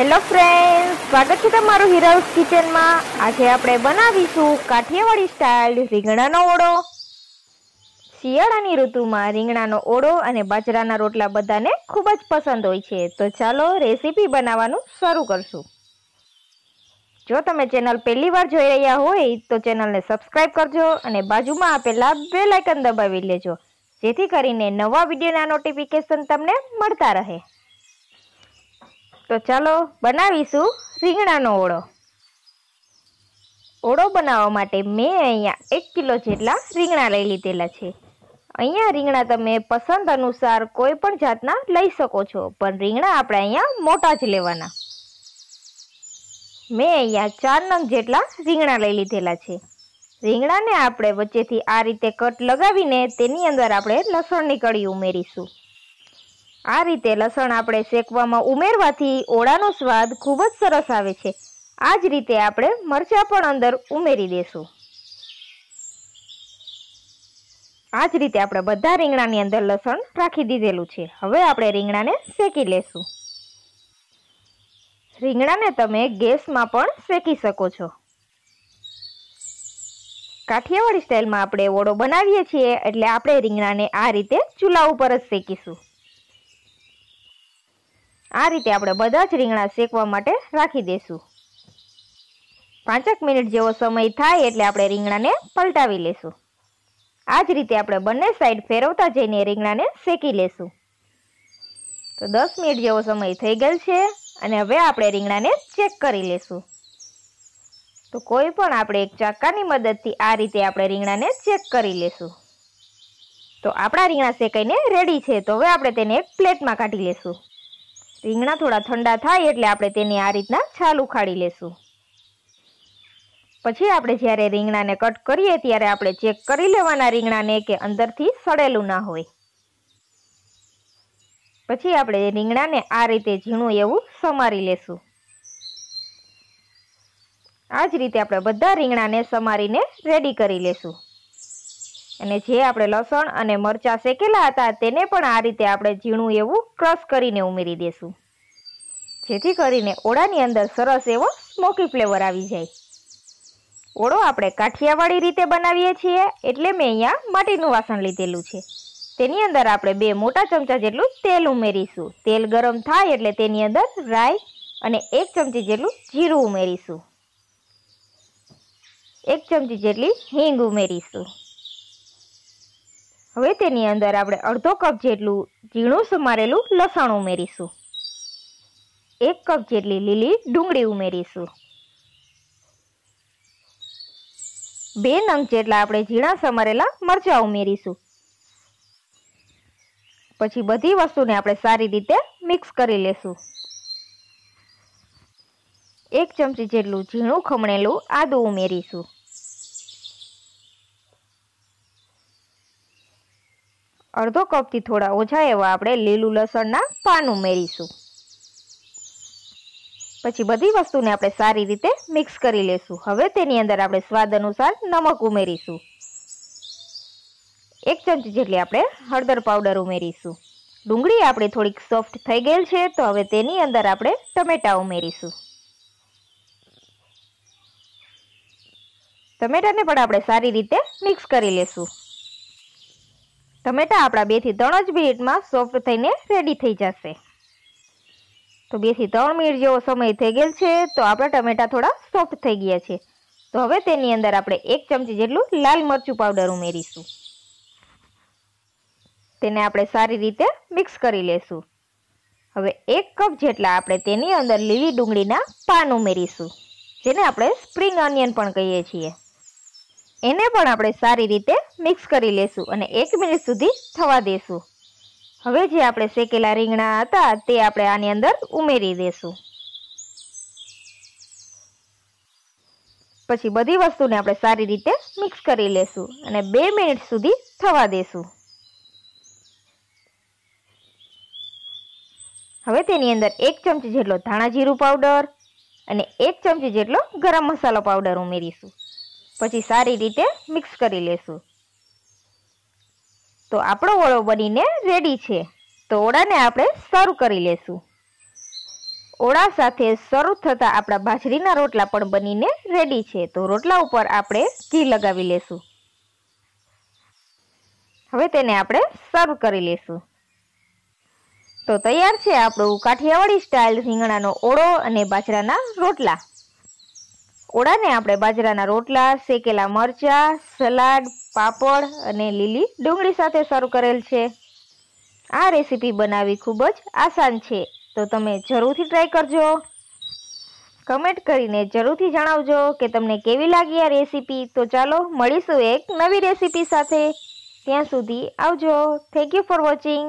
hello friend સ્વાગત છે તમારું હિરાઉસ કિચનમાં આજે આપણે બનાવીશું કાઠિયાવાડી સ્ટાઇલ રીંગણાનો ઓળો શિયાળાની ઋતુમાં રીંગણાનો ઓળો અને બાજરાના રોટલા બધાને ખૂબ જ પસંદ હોય છે તો ચાલો રેસીપી બનાવવાનું શરૂ કરશું જો તમે ચેનલ પહેલી વાર જોઈ રહ્યા હોય તો ચેનલને સબસ્ક્રાઇબ કરજો અને બાજુમાં આપેલા બે દબાવી લેજો જેથી કરીને નવા વિડીયોના નોટિફિકેશન તમને મળતા રહે તો ચાલો બનાવીશું રીંગણાનો ઓળો ઓળો બનાવવા માટે મેં અહીંયા એક કિલો જેટલા રીંગણા લઈ લીધેલા છે અહીંયા રીંગણા તમે પસંદ અનુસાર કોઈ પણ જાતના લઈ શકો છો પણ રીંગણા આપણે અહીંયા મોટા જ લેવાના મેં અહીંયા ચાર નંગ જેટલા રીંગણા લઈ લીધેલા છે રીંગણાને આપણે વચ્ચેથી આ રીતે કટ લગાવીને તેની અંદર આપણે લસણની કળી ઉમેરીશું આ રીતે લસણ આપણે શેકવામાં ઉમેરવાથી ઓળાનો સ્વાદ ખૂબ જ સરસ આવે છે આ જ રીતે આપણે મરચાં પણ અંદર ઉમેરી દેશું આ જ રીતે આપણે બધા રીંગણાની અંદર લસણ રાખી દીધેલું છે હવે આપણે રીંગણાને શેકી લેશું રીંગણાને તમે ગેસમાં પણ શેકી શકો છો કાઠિયાવાડી સ્ટાઇલમાં આપણે ઓળો બનાવીએ છીએ એટલે આપણે રીંગણાને આ રીતે ચૂલા ઉપર જ શેકીશું આ રીતે આપણે બધા જ રીંગણા શેકવા માટે રાખી દઈશું પાંચેક મિનિટ જેવો સમય થાય એટલે આપણે રીંગણાને પલટાવી લેશું આ જ રીતે આપણે બંને સાઈડ ફેરવતા જઈને રીંગણાને શેકી લેશું તો દસ મિનિટ જેવો સમય થઈ ગયેલ છે અને હવે આપણે રીંગણાને ચેક કરી લેશું તો કોઈ પણ આપણે એક ચાકાની મદદથી આ રીતે આપણે રીંગણાને ચેક કરી લેશું તો આપણા રીંગણા શેકાઈને રેડી છે તો હવે આપણે તેને એક પ્લેટમાં કાઢી લેશું રીંગણા થોડા ઠંડા થાય એટલે આપણે તેને આ રીતના છાલ ઉખાડી લેશું પછી આપણે જ્યારે રીંગણાને કટ કરીએ ત્યારે આપણે ચેક કરી લેવાના રીંગણાને કે અંદરથી સડેલું ના હોય પછી આપણે રીંગણાને આ રીતે ઝીણું એવું સમારી લેશું આ જ રીતે આપણે બધા રીંગણાને સમારીને રેડી કરી લેશું અને જે આપણે લસણ અને મરચાં શેકેલા હતા તેને પણ આ રીતે આપણે ઝીણું એવું ક્રશ કરીને ઉમેરી દેશું જેથી કરીને ઓળાની અંદર સરસ એવો સ્મોકી ફ્લેવર આવી જાય ઓળો આપણે કાઠિયાવાડી રીતે બનાવીએ છીએ એટલે મેં અહીંયા માટીનું વાસણ લીધેલું છે તેની અંદર આપણે બે મોટા ચમચા જેટલું તેલ ઉમેરીશું તેલ ગરમ થાય એટલે તેની અંદર રાઈ અને એક ચમચી જેટલું જીરું ઉમેરીશું એક ચમચી જેટલી હિંગ ઉમેરીશું હવે તેની અંદર આપણે અડધો કપ જેટલું ઝીણું સમારેલું લસણ ઉમેરીશું એક કપ જેટલી લીલી ડુંગળી ઉમેરીશું બે નંગ જેટલા આપણે ઝીણા સમારેલા મરચાં ઉમેરીશું પછી બધી વસ્તુને આપણે સારી રીતે મિક્સ કરી લેશું એક ચમચી જેટલું ઝીણું ખમણેલું આદું ઉમેરીશું અડધો કપથી થોડા ઓછા એવા આપણે લીલું લસણના પાન ઉમેરીશું પછી બધી વસ્તુને આપણે સારી રીતે મિક્સ કરી લેશું હવે તેની અંદર આપણે સ્વાદ અનુસાર નમક ઉમેરીશું એક ચમચી જેટલી આપણે હળદર પાવડર ઉમેરીશું ડુંગળી આપણે થોડીક સોફ્ટ થઈ ગયેલ છે તો હવે તેની અંદર આપણે ટમેટા ઉમેરીશું ટમેટાને પણ આપણે સારી રીતે મિક્સ કરી લેશું ટમેટા આપણા બેથી ત્રણ જ મિનિટમાં સોફ્ટ થઈને રેડી થઈ જશે તો બેથી ત્રણ મિનિટ જેવો સમય થઈ ગયેલ છે તો આપણા ટમેટા થોડા સોફ્ટ થઈ ગયા છે તો હવે તેની અંદર આપણે એક ચમચી જેટલું લાલ મરચું પાવડર ઉમેરીશું તેને આપણે સારી રીતે મિક્સ કરી લેશું હવે એક કપ જેટલા આપણે તેની અંદર લીલી ડુંગળીના પાન ઉમેરીશું જેને આપણે સ્પ્રિંગ ઓનિયન પણ કહીએ છીએ એને પણ આપણે સારી રીતે મિક્સ કરી લેશું અને એક મિનિટ સુધી થવા દેશું હવે જે આપણે શેકેલા રીંગણા હતા તે આપણે આની અંદર ઉમેરી દેશું પછી બધી વસ્તુને આપણે સારી રીતે મિક્સ કરી લેશું અને બે મિનિટ સુધી થવા દેશું હવે તેની અંદર એક ચમચી જેટલો ધાણાજીરું પાવડર અને એક ચમચી જેટલો ગરમ મસાલો પાવડર ઉમેરીશું પછી સારી રીતે મિક્સ કરી લેશું તો આપણો ઓળો બનીને રેડી છે તો ઓળાને આપણે સર્વ કરી લેશું ઓળા સાથે સર્વ થતા આપણા બાજરીના રોટલા પણ બનીને રેડી છે તો રોટલા ઉપર આપણે ઘી લગાવી લેશું હવે તેને આપણે સર્વ કરી લેશું તો તૈયાર છે આપણું કાઠિયાવાડી સ્ટાઇલ રીંગણાનો ઓળો અને બાજરાના રોટલા ઓળાને આપણે બાજરાના રોટલા શેકેલા મરચા સલાડ પાપડ અને લીલી ડુંગળી સાથે શરૂ કરેલ છે આ રેસીપી બનાવવી ખૂબ જ આસાન છે તો તમે જરૂરથી ટ્રાય કરજો કમેન્ટ કરીને જરૂરથી જણાવજો કે તમને કેવી લાગી આ રેસીપી તો ચાલો મળીશું એક નવી રેસીપી સાથે ત્યાં સુધી આવજો થેન્ક યુ ફોર વોચિંગ